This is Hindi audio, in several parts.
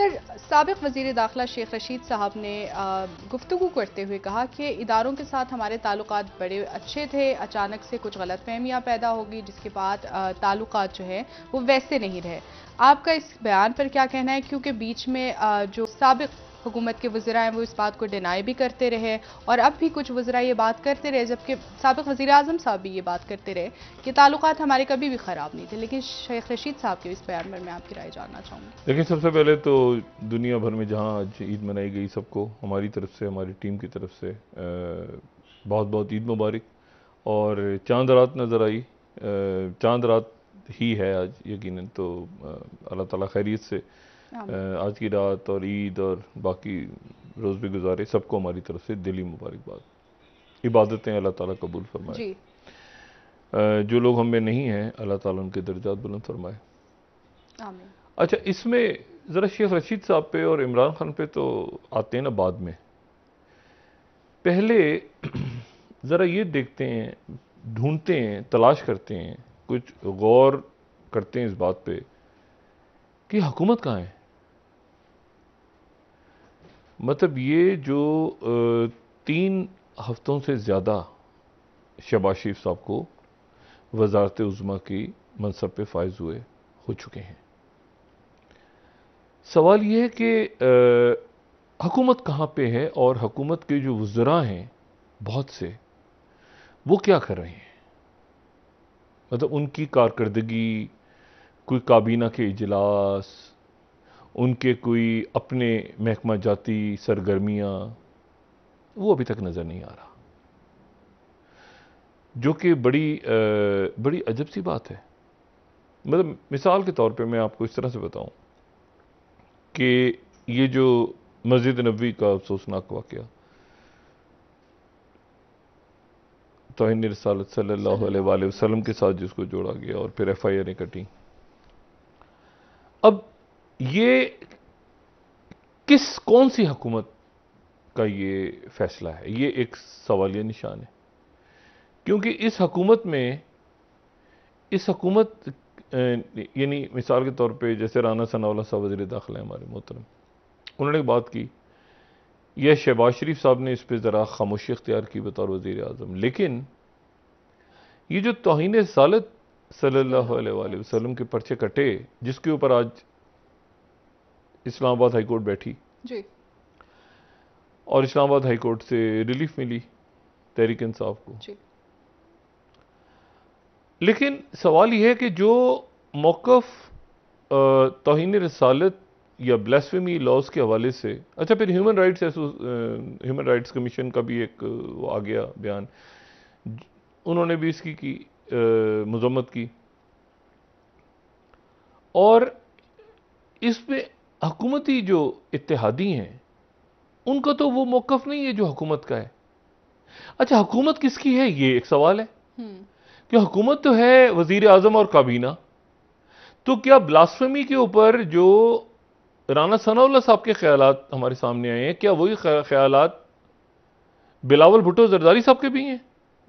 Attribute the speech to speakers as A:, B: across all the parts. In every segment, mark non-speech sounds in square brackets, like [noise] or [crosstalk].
A: सर सबक वजीर दाखिला शेख रशीद साहब ने गुफ्तु करते हुए कहा कि इदारों के साथ हमारे ताल्लुक बड़े अच्छे थे अचानक से कुछ गलत फहमियाँ पैदा होगी जिसके बाद ताल्लुक जो है वो वैसे नहीं रहे आपका इस बयान पर क्या कहना है क्योंकि बीच में जो सबक हुकूमत के वज़रा हैं वो इस बात को डिनाई भी करते रहे और अब भी कुछ वज़रा ये बात करते रहे जबकि सबक वज़ी अजम साहब भी ये बात करते रहे कि ताल्लुक हमारे कभी भी ख़राब नहीं थे लेकिन शेख रशीद साहब के इस बयान पर मैं आपकी राय जानना चाहूँगी देखिए सबसे पहले तो दुनिया भर में जहाँ आज ईद मनाई गई सबको हमारी तरफ से हमारी टीम की तरफ से बहुत बहुत ईद मुबारक और चांद रात नज़र आई चांद रात ही है आज यकीनन तो अल्लाह ताला खैरियत से आज की रात और ईद और बाकी रोज़ भी गुजारे सबको हमारी तरफ से दिली मुबारकबाद इबादतें अल्लाह ताला कबूल फरमाए जो लोग हम में नहीं हैं अल्लाह ताला उनके दर्जात बुलंद फरमाए अच्छा इसमें ज़रा शेख रशीद साहब पे और इमरान खान पे तो आते हैं ना बाद में पहले [clears throat] ज़रा ये देखते हैं ढूंढते हैं तलाश करते हैं कुछ गौर करते हैं इस बात पे कि हुकूमत कहाँ है मतलब ये जो तीन हफ्तों से ज़्यादा शबाज शरीफ साहब को वजारत उज़मा की मनसब पे फायज हुए हो चुके हैं सवाल यह है कि हकूमत कहाँ पे है और हकूमत के जो वज़रा हैं बहुत से वो क्या कर रहे हैं मतलब उनकी कारकर्दगी कोई काबीना के इजलास उनके कोई अपने महकमा जाती सरगर्मियाँ वो अभी तक नज़र नहीं आ रहा जो कि बड़ी आ, बड़ी अजब सी बात है मतलब मिसाल के तौर पे मैं आपको इस तरह से बताऊं कि ये जो मस्जिद नबी का अफसोसनाक वाक़ तोहन रसालत सल्ला वसलम के साथ जिसको जोड़ा गया और फिर एफ आई आरें कटी अब ये किस कौन सी हुकूमत का ये फैसला है ये एक सवालिया निशान है क्योंकि इस हकूमत में इस हकूमत यानी मिसाल के तौर पे जैसे राना सनावला साहब वजी दाखिल है हमारे मोहतरम उन्होंने बात की यह शहबाज शरीफ साहब ने इस पर ज़रा खामोशी अख्तियार की बतौर वजीर अजम लेकिन ये जो तोहन सालत सल्ला वसलम के पर्चे कटे जिसके ऊपर आज इस्लामाबाद हाई कोर्ट बैठी जी और इस्लामाबाद हाई कोर्ट से रिलीफ मिली तहरीक इंसाफ को जी लेकिन सवाल यह है कि जो मौकफ तोहन रसालत या ब्लैसफेमी लॉज के हवाले से अच्छा फिर human rights human rights commission का भी एक आ गया बयान उन्होंने भी इसकी की मजम्मत की और इसमें हकूमती जो इतिहादी हैं उनका तो वो मौकफ नहीं है जो हुकूमत का है अच्छा हुकूमत किसकी है ये एक सवाल है हम्म। कि हुकूमत तो है वजीर अजम और काबीना तो क्या ब्लास्फेमी के ऊपर जो राना सनाउल्ला साहब के ख्याल हमारे सामने आए हैं क्या वही ख्याल बिलावल भुटो जरदारी साहब के भी हैं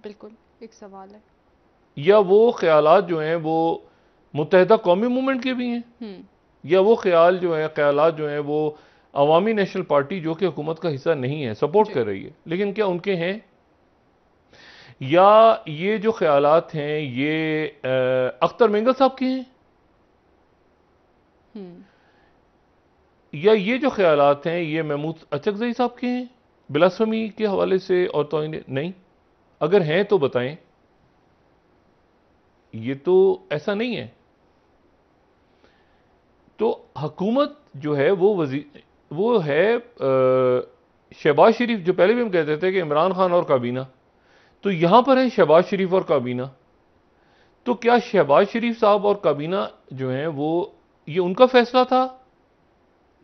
A: बिल्कुल एक सवाल है या वो ख्याल जो हैं वो मुतहदा कौमी मूवमेंट के भी हैं हम्म। या वो ख्याल जो है ख्याल जो हैं वो अवामी नेशनल पार्टी जो कि हुकूमत का हिस्सा नहीं है सपोर्ट कर रही है लेकिन क्या उनके हैं या ये जो ख्याल हैं ये अख्तर मेंगल साहब के हैं हम्म। या ये जो ख्याल हैं ये महमूद अचकजई साहब के हैं बिलासमी के हवाले से और तो नहीं अगर हैं तो बताएं ये तो ऐसा नहीं है तो हकूमत जो है वो वजी वो है शहबाज शरीफ जो पहले भी हम कहते थे कि इमरान खान और काबीना तो यहाँ पर है शहबाज शरीफ और काबीना तो क्या शहबाज शरीफ साहब और काबीना जो हैं वो ये उनका फैसला था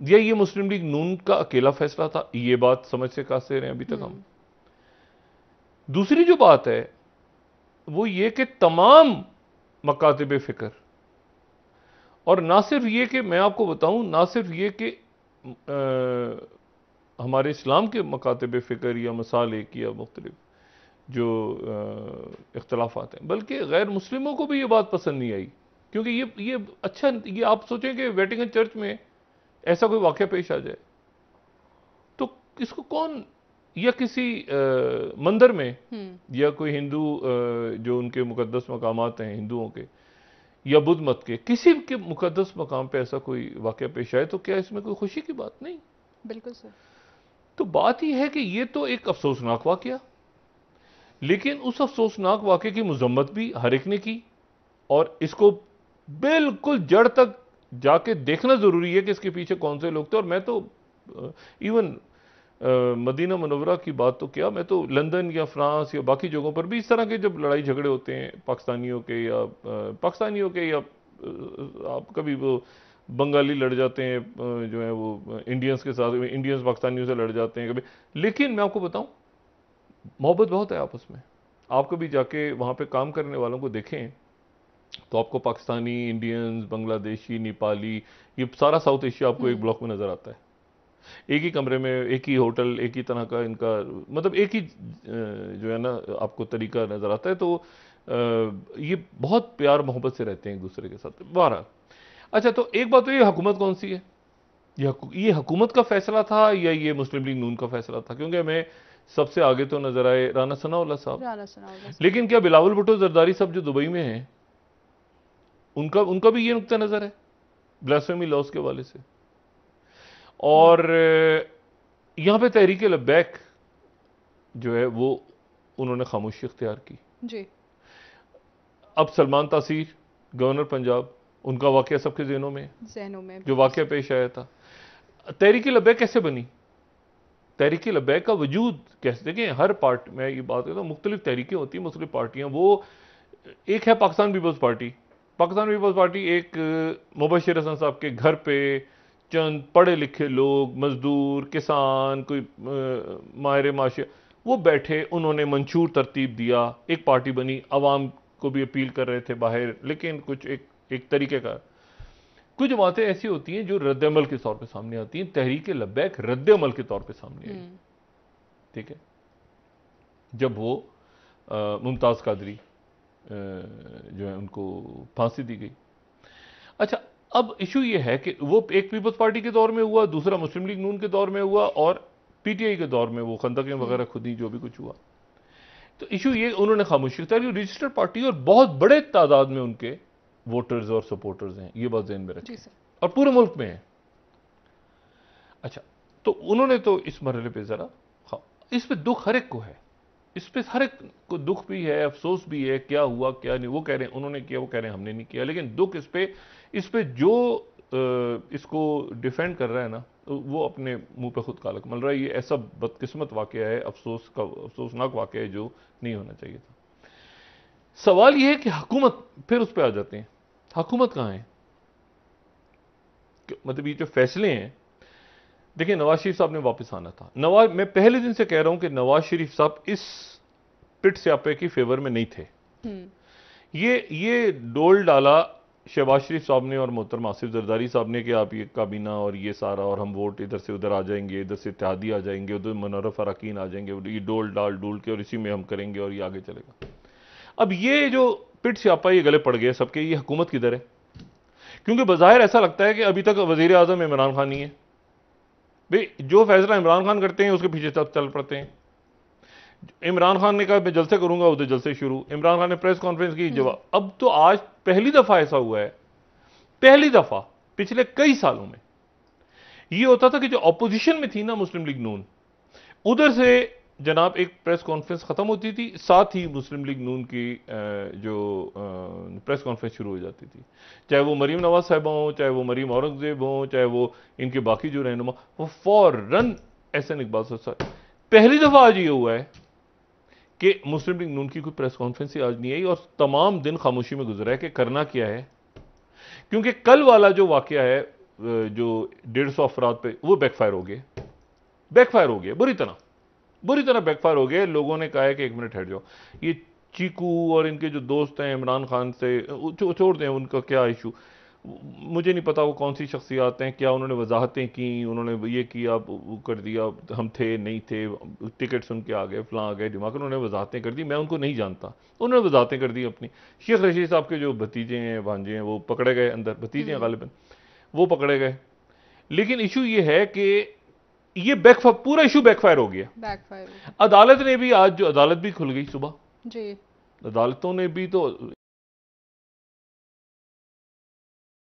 A: या ये मुस्लिम लीग नून का अकेला फैसला था ये बात समझ से से रहे हैं अभी तक हम हम्म। दूसरी जो बात है वो ये कि तमाम मकातब फ़िक्र और ना सिर्फ ये कि मैं आपको बताऊं ना सिर्फ ये कि हमारे इस्लाम के मकातब फ़िक्र या मसालिक या मुख्तलिफ जो इख्तलाफात हैं बल्कि गैर मुस्लिमों को भी ये बात पसंद नहीं आई क्योंकि ये ये अच्छा ये आप सोचें कि वेटिंग चर्च में ऐसा कोई वाक़ पेश आ जाए तो इसको कौन या किसी आ, मंदिर में हम्म। या कोई हिंदू आ, जो उनके मुकदस मकाम हैं हिंदुओं के या बुद्ध मत के किसी के मुकदस मकाम पे ऐसा कोई वाक्य पेश आए तो क्या इसमें कोई खुशी की बात नहीं बिल्कुल सर तो बात यह है कि यह तो एक अफसोसनाक वाक्य लेकिन उस अफसोसनाक वाक्य की मजम्मत भी हर एक ने की और इसको बिल्कुल जड़ तक जाके देखना ज़रूरी है कि इसके पीछे कौन से लोग थे और मैं तो इवन मदीना मनवरा की बात तो क्या मैं तो लंदन या फ्रांस या बाकी जगहों पर भी इस तरह के जब लड़ाई झगड़े होते हैं पाकिस्तानियों के या पाकिस्तानियों के या आप कभी वो बंगाली लड़ जाते हैं जो है वो इंडियंस के साथ इंडियंस पाकिस्तानियों से लड़ जाते हैं कभी लेकिन मैं आपको बताऊं मोहब्बत बहुत है आपस में आप कभी जाके वहाँ पे काम करने वालों को देखें तो आपको पाकिस्तानी इंडियंस बांग्लादेशी नेपाली ये सारा साउथ एशिया आपको एक हम्म। ब्लॉक में नज़र आता है एक ही कमरे में एक ही होटल एक ही तरह का इनका मतलब एक ही जो है ना आपको तरीका नज़र आता है तो ये बहुत प्यार मोहब्बत से रहते हैं एक दूसरे के साथ बारह अच्छा तो एक बात तो ये हुकूमत कौन सी है ये हुकूमत का फैसला था या ये मुस्लिम लीग नून का फैसला था क्योंकि हमें सबसे आगे तो नजर आए राना सनाउल्ला साहब लेकिन क्या बिलावल भुटो जरदारी साहब जो दुबई में हैं उनका उनका भी ये नुकता नज़र है ब्लासमी लॉस के वाले से और यहाँ पे तहरीक लबैक जो है वो उन्होंने खामोशी इख्तियार की जी अब सलमान तासीर गवर्नर पंजाब उनका वाक्य सबके जहनों में जहनों में जो वाक्य पेश आया था तहरीकी लबैक कैसे बनी तहरीकी लबैक का वजूद कैसे देखें हर पार्ट मैं ये बात करता हूँ मुख्तलिफ तहरीकें होती हैं मुख्तलिफ पार्टियाँ वो एक है Pakistan Peoples Party Pakistan Peoples Party एक मुबशर हसन साहब के घर पर चंद पढ़े लिखे लोग मज़दूर किसान कोई माहिर माशे वो बैठे उन्होंने मंशूर तरतीब दिया एक पार्टी बनी आवाम को भी अपील कर रहे थे बाहर लेकिन कुछ एक एक तरीके का कुछ बातें ऐसी होती हैं जो रद्दमल के तौर पे सामने आती हैं तहरीक लब्बैक रद्दमल के तौर पे सामने आई हम्म। ठीक है जब वो मुमताज़ कादरी जो है उनको फांसी दी गई अच्छा अब इशू यह है कि वो एक पीपल्स पार्टी के दौर में हुआ दूसरा मुस्लिम लीग नून के दौर में हुआ और पीटीआई के दौर में वो खंदकें वगैरह खुदी जो भी कुछ हुआ तो इशू ये उन्होंने खामोशी अख्तियार की रजिस्टर्ड पार्टी और बहुत बड़े तादाद में उनके वोटर्स और सपोर्टर्स हैं ये बात जहन में रखी और पूरे मुल्क में है अच्छा तो उन्होंने तो इस मरहले पर ज़रा इस पर दुख हर एक को है इस पर हर एक को दुख भी है अफसोस भी है क्या हुआ क्या नहीं वो कह रहे हैं उन्होंने किया वो कह रहे हैं हमने नहीं किया लेकिन दुख इस पर इस पर जो इसको डिफेंड कर रहा है ना तो वो अपने मुंह पे खुद कालक मल रहा है ये ऐसा बदकिस्मत वाक्य है अफसोस का अफसोसनाक वाक्य है जो नहीं होना चाहिए था सवाल ये है कि हुकूमत फिर उस पर आ जाते हैं हुकूमत कहाँ है मतलब ये जो फैसले हैं देखिए नवाज शरीफ साहब ने वापस आना था नवाज मैं पहले दिन से कह रहा हूं कि नवाज शरीफ साहब इस पिट स्यापे की फेवर में नहीं थे हम्म। ये ये डोल डाला शहबाज शरीफ साहब ने और मोहतरम आसिफ जरदारी साहब ने कि आप ये काबीना और ये सारा और हम वोट इधर से उधर आ जाएंगे इधर से इतिहादी आ जाएंगे उधर मनोरफ अरकान आ जाएंगे ये डोल डाल डोल के और इसी में हम करेंगे और ये आगे चलेगा अब ये जो पिट स्यापा ये गले पड़ गए सबके ये हुकूमत किधर है क्योंकि बाहर ऐसा लगता है कि अभी तक वजीर अजम इमरान खान ही है भाई जो फैसला इमरान खान करते हैं उसके पीछे सब चल पड़ते हैं इमरान खान ने कहा मैं जलसे करूंगा उधर जलसे शुरू इमरान खान ने प्रेस कॉन्फ्रेंस की हम्म। जवाब अब तो आज पहली दफ़ा ऐसा हुआ है पहली दफ़ा पिछले कई सालों में यह होता था कि जो अपोजिशन में थी ना मुस्लिम लीग नून उधर से जनाब एक प्रेस कॉन्फ्रेंस ख़त्म होती थी साथ ही मुस्लिम लीग नून की जो प्रेस कॉन्फ्रेंस शुरू हो जाती थी चाहे वो मरीम नवाज साहब हों चाहे वो मरीम औरंगजेब हों चाहे वो इनके बाकी जो रहनुमा वो फ़ौरन एहसन इकबाल साहब पहली दफ़ा आज ये हुआ है कि मुस्लिम लीग नून की कोई प्रेस कॉन्फ्रेंस ही आज नहीं आई और तमाम दिन खामोशी में गुजरा है कि करना क्या है क्योंकि कल वाला जो वाक्य है जो डेढ़ सौ अफराद पे वो बैकफायर हो गए बैकफायर हो गए बुरी तरह बुरी तरह बैकफायर हो गए लोगों ने कहा है कि एक मिनट हट जाओ ये चीकू और इनके जो दोस्त हैं इमरान खान से छोड़ दें उनका क्या इशू मुझे नहीं पता वो कौन सी शख्सियात हैं क्या उन्होंने वजाहतें की उन्होंने ये किया वो कर दिया हम थे नहीं थे टिकट सुन के आ गए फलां आ गए दिमाग उन्होंने वजाहतें कर दी मैं उनको नहीं जानता उन्होंने वजाहतें कर दी अपनी शेख रशीद साहब के जो भतीजे हैं भांजे हैं वो पकड़े गए अंदर भतीजे हैं हम्म। गालिबन वो पकड़े गए लेकिन इशू ये है कि ये बैकफायर पूरा इशू बैकफायर हो गया बैकफायर अदालत ने भी आज जो अदालत भी खुल गई सुबह जी अदालतों ने भी तो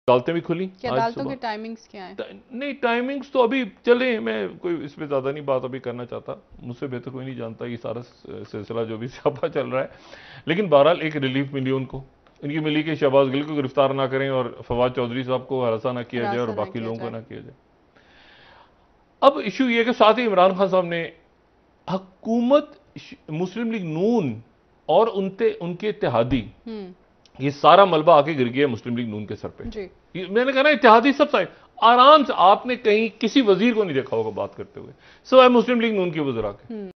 A: अदालतें भी खुली अदालतों के टाइमिंग्स क्या है नहीं टाइमिंग्स तो अभी चले मैं कोई इस पर ज़्यादा नहीं बात अभी करना चाहता मुझसे बेहतर कोई नहीं जानता ये सारा सिलसिला जो भी छापा [laughs] चल रहा है लेकिन बहरहाल एक रिलीफ मिली उनको इनकी मिली कि शहबाज गिल को गिरफ्तार ना करें और फवाद चौधरी साहब को हरासा ना किया जाए और बाकी लोगों को ना किया जाए अब इशू यह कि साथ ही इमरान खान साहब ने हकूमत मुस्लिम लीग नून और उनते उनके इतिहादी हम्म। ये सारा मलबा आके गिर गया मुस्लिम लीग नून के सर पे मैंने कहा ना इतिहादी सब साइड आराम से आपने कहीं किसी वजीर को नहीं देखा होगा बात करते हुए सो है मुस्लिम लीग नून के बुजुर्ग के हम्म।